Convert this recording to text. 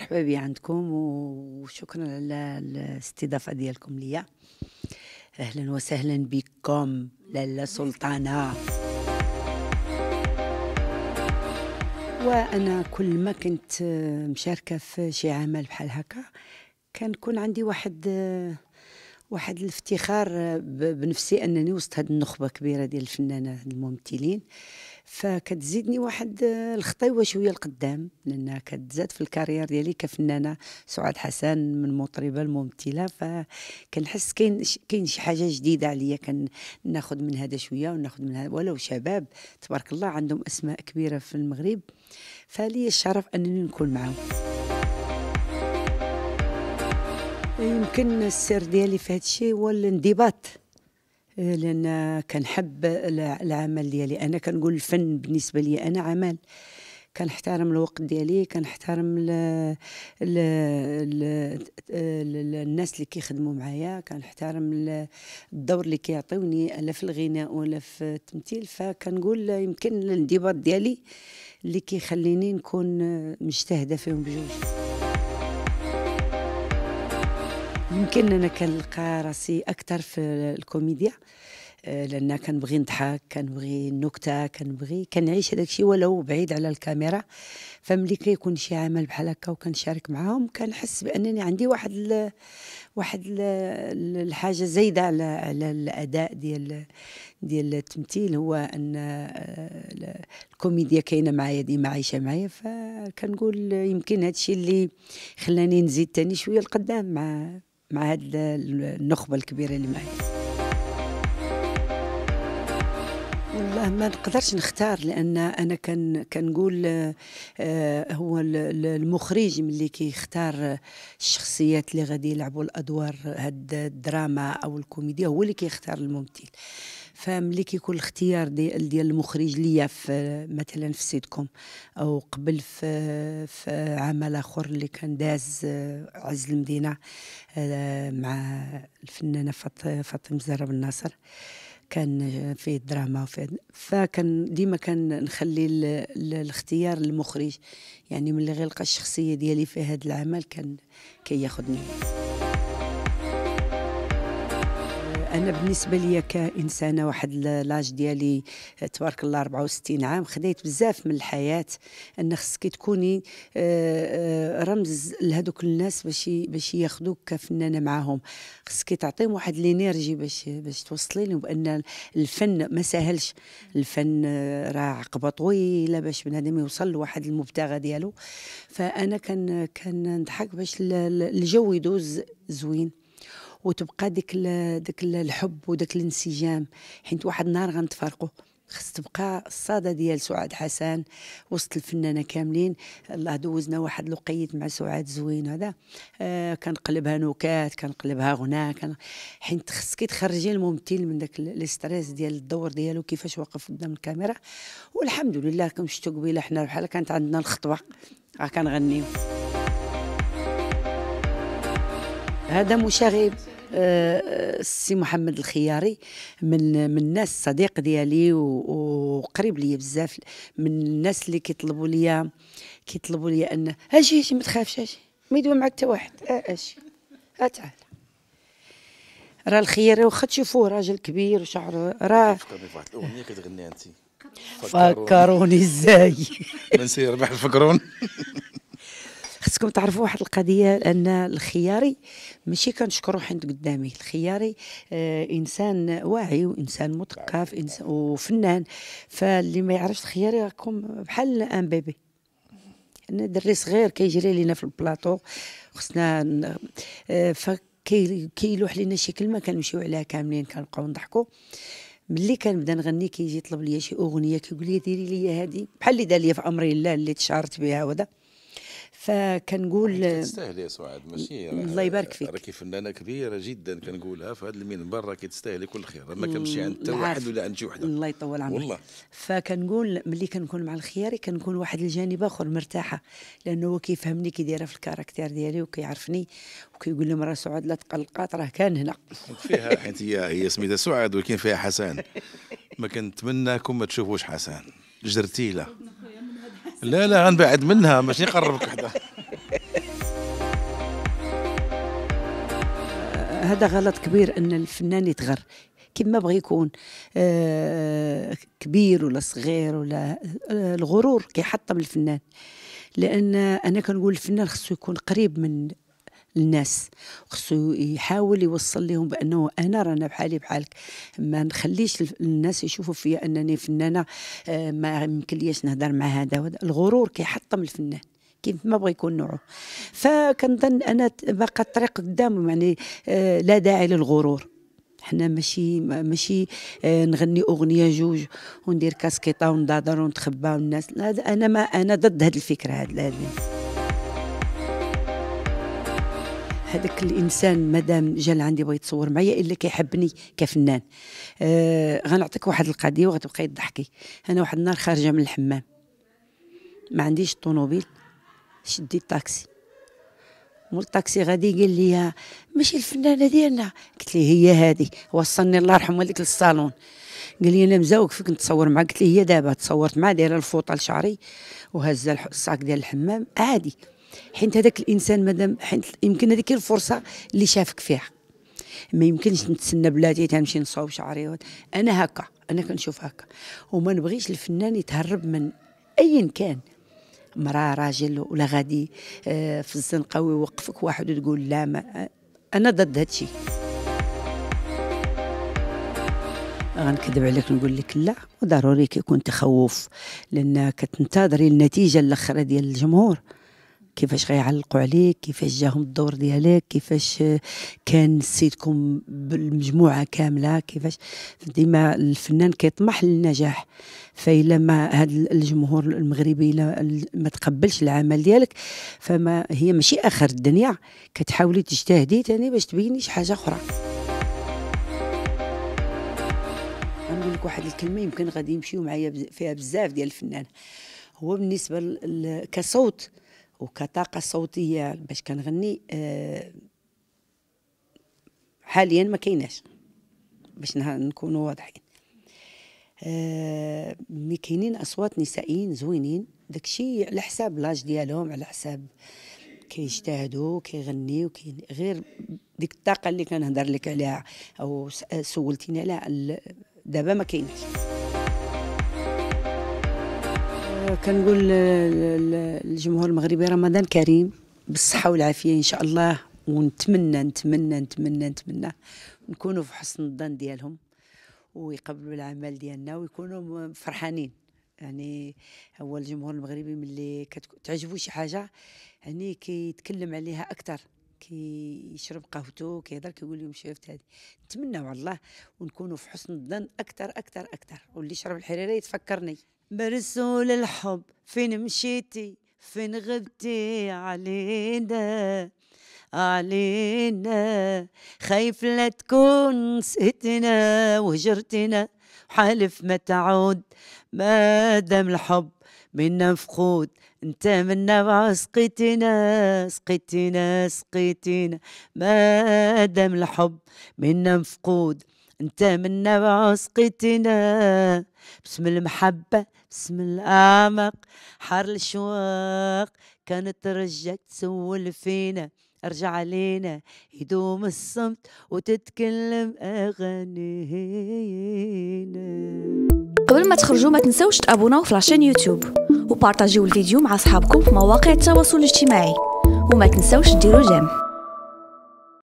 مرحبا بي عندكم وشكرا على الاستضافه ديالكم ليا اهلا وسهلا بكم لالا سلطانه وانا كل ما كنت مشاركه في شي عمل بحال هكا كنكون عندي واحد واحد الافتخار بنفسي انني وسط هاد النخبه كبيره ديال الفنانه الممثلين فكتزيدني واحد آه، الخطيوه شويه لقدام لان كتزاد في الكارير ديالي كفنانه سعاد حسن من مطربه لممثله فكنحس كاين كاين شي حاجه جديده عليا كناخذ من هذا شويه وناخذ من هذا ولو شباب تبارك الله عندهم اسماء كبيره في المغرب فلي الشرف انني نكون معاهم يمكن السر ديالي في هذا الشيء هو الانضباط آه، لان كنحب العمل ديالي انا كنقول الفن بالنسبه لي انا عمل كنحترم الوقت ديالي كنحترم ال ال ال ال الناس اللي كيخدموا معايا كنحترم الدور اللي كيعطيوني الا في الغناء ولا في التمثيل فكنقول يمكن الانضباط ديالي اللي كيخليني نكون مجتهده فيهم بجوج يمكن انا كنلقى راسي اكثر في الكوميديا آه، لان كنبغي نضحك كنبغي النكته كنبغي كنعيش هذاك الشيء ولو بعيد على الكاميرا فملي كيكون شي عمل بحال هكا وكنشارك معاهم كنحس بانني عندي واحد الـ واحد الـ الحاجه زايده على على الاداء ديال ديال التمثيل هو ان آه، الكوميديا كاينه معايا ديما عايشه معايا فكنقول يمكن هذا الشيء اللي خلاني نزيد تاني شويه لقدام مع مع هذه النخبه الكبيره اللي معي والله ما نقدرش نختار لان انا كان كنقول آه، هو المخرج ملي كيختار الشخصيات اللي غادي يلعبوا الادوار هاد الدراما او الكوميديا هو اللي كيختار الممثل فملي كيكون الاختيار ديال دي المخرج ليا في مثلا في سيتكم او قبل في, في عمل اخر اللي كان داز عز المدينه آه، مع الفنانه فاطمه زهره بن ناصر كان في الدراما وفي فكان ديما كان نخلي ال الاختيار للمخرج يعني ملي غيلقى الشخصيه ديالي في هذا العمل كان كياخذني كي انا بالنسبه لي كانسانه واحد لاج ديالي تبارك الله 64 عام خديت بزاف من الحياه ان خصك تكوني آه، آه، رمز لهذوك الناس باش باش ياخذوك كفنانه معاهم خصك تعطيهم واحد لينيرجي باش باش توصلي لهم بان الفن ما ساهلش الفن آه، راه عقبه طويله باش بنادم يوصل لواحد المبتغى ديالو فانا كان كان نضحك باش الجو يدوز زوين وتبقى ديك ديك الحب وداك الانسجام حيت واحد النهار غنتفارقوا خص تبقى الصدى ديال سعاد حسن وسط الفنانة كاملين الله دوزنا واحد لقيت مع سعاد زوين هذا آه كنقلبها نكات كنقلبها غناء كان حيت خصك تخرجي الممثل من داك الاستريس ديال الدور ديالو كيفاش واقف قدام الكاميرا والحمد لله كم شفتوا قبيله حنا بحال كانت عندنا الخطبه كنغنيو هذا مشاغب آه، آه، السي محمد الخياري من من الناس صديق ديالي وقريب ليا بزاف من الناس اللي كيطلبوا ليا كيطلبوا ليا ان اجي اجي ما تخافش اجي ما يدوي معك حتى واحد اجي آه، تعال راه الخياري واخا تشوفوه راجل كبير وشعر راه فكرني بواحد الاغنيه كتغنيها انت فكروني ازاي من ربح الفكرون خصكم تعرفوا واحد القضيه ان الخياري ماشي كنشكرو حد قدامي الخياري آه انسان واعي وانسان مثقف إنسان وفنان فاللي ما يعرفش الخياري راكم بحال ان بيبي انا دري صغير كيجري لينا في البلاطو خصنا آه، فكيلوح لينا شي كلمه كنمشيو عليها كاملين كنبقاو نضحكوا ملي كنبدا نغني كيجي يطلب ليا شي اغنيه كيقول لي ديري لي هذه بحال اللي دار لي في امر الله اللي تشارت بها وهذا فكنقول يعني تستاهل يا سعاد ماشي الله يبارك فيك راكي فنانه كبيره جدا كنقولها في هذا المنبر راكي تستاهلي كل خير ما كنمشي عند حتى واحد ولا عند شي وحده الله يطول عمرك والله فكنقول ملي كنكون مع الخياري كنكون واحد الجانب اخر مرتاحه لانه هو كيفهمني كي دايره في الكاركتير ديالي وكيعرفني وكيقول لي مرا سعاد لا تقلقات راه كان هنا فيها حيت هي هي سميتها سعاد ولكن فيها حسن ما كنتمناكم ما تشوفوش حسن جرتيله لا لا غنبعد منها ماشي نقربك حدا هذا غلط كبير ان الفنان يتغر كما بغى يكون آه كبير ولا صغير ولا آه، الغرور كيحطم الفنان لان انا كنقول الفنان خصو يكون قريب من الناس خصو يحاول يوصل لهم بانه انا رانا بحالي بحالك ما نخليش الناس يشوفوا فيا انني فنانه آه، ما يمكن ليش نهضر مع هذا الغرور كيحطم الفنان كيف ما بغى يكون نوعه فكنظن انا باقا الطريق قدامهم يعني آه، لا داعي للغرور حنا ماشي ماشي آه، نغني اغنيه جوج وندير كاسكيطه ونضادر ونتخبى والناس انا ما انا ضد هذه الفكره هذه هذاك الانسان مادام جا لعندي بغى يتصور معايا الا كيحبني كفنان آه غنعطيك واحد القضيه وغتبقاي تضحكي انا واحد النهار خارجه من الحمام ما عنديش طوموبيل شدي الطاكسي مول الطاكسي غادي قال لي ماشي الفنانه ديالنا قلت لي هي هذه وصلني الله يرحمها لك للصالون قال لي انا مزاوق فيك نتصور معاك قلت لي هي دابا تصورت معاه دايره الفوطه لشعري وهزه الصاك ديال الحمام عادي حيت هذاك الانسان مادام حيت يمكن هذيك الفرصه اللي شافك فيها ما يمكنش نتسنى بلادي تنمشي نصوب شعري انا هكا انا كنشوف هكا وما نبغيش الفنان يتهرب من ايا كان مراه راجل ولا غادي آه، في الزنقه ويوقفك واحد وتقول لا ما انا ضد هادشي غنكذب عليك نقول لك لا وضروري كيكون تخوف لان كتنتظري النتيجه الاخيره ديال الجمهور كيفاش غيعلقوا عليك كيفاش جاهم الدور ديالك كيفاش كان سيتكم بالمجموعه كامله كيفاش ديما الفنان كيطمح للنجاح فإلا ما هذا الجمهور المغربي ما تقبلش العمل ديالك فما هي ماشي اخر الدنيا كتحاولي تجتهدي تاني باش تبيني شي حاجه اخرى غنقول لك واحد الكلمه يمكن غادي يمشيو معايا فيها بزاف ديال الفنان هو بالنسبه كصوت وكطاقة صوتية باش كنغني أه حاليا ما كايناش باش نكونوا واضحين أه مي كاينين اصوات نسائيين زوينين داكشي على حساب لاج ديالهم على حساب كيجتهدوا كيغنيو كي غير ديك الطاقه اللي كنهضر لك عليها او سولتيني عليها دابا ما كاينش كنقول للجمهور المغربي رمضان كريم بالصحه والعافيه ان شاء الله ونتمنى نتمنى نتمنى نتمنى نكونوا في حسن الظن ديالهم ويقبلوا العمل ديالنا ويكونوا فرحانين يعني هو الجمهور المغربي ملي كتعجبو شي حاجه يعني كيتكلم عليها اكثر كيشرب قهوته كيهضر كيقول لهم شفت هذه نتمنى على الله ونكونوا في حسن الظن اكثر اكثر اكثر واللي يشرب الحريره يتفكرني برسول الحب فين مشيتي فين غبتي علينا علينا خايف لا تكون نسيتنا وهجرتنا حالف ما تعود ما دام الحب منا مفقود انت منا سقيتنا سقيتنا سقيتنا ما دام الحب منا مفقود انت منا بعسقتنا بسم المحبة بسم الأعمق حار الشواق كانت رجاك تسول فينا ارجع علينا يدوم الصمت وتتكلم اغانينا قبل ما تخرجوا ما تنسوش تابوناو في لاشين يوتيوب وبارتاجيو الفيديو مع اصحابكم في مواقع التواصل الاجتماعي وما تنسوش ديروا جيم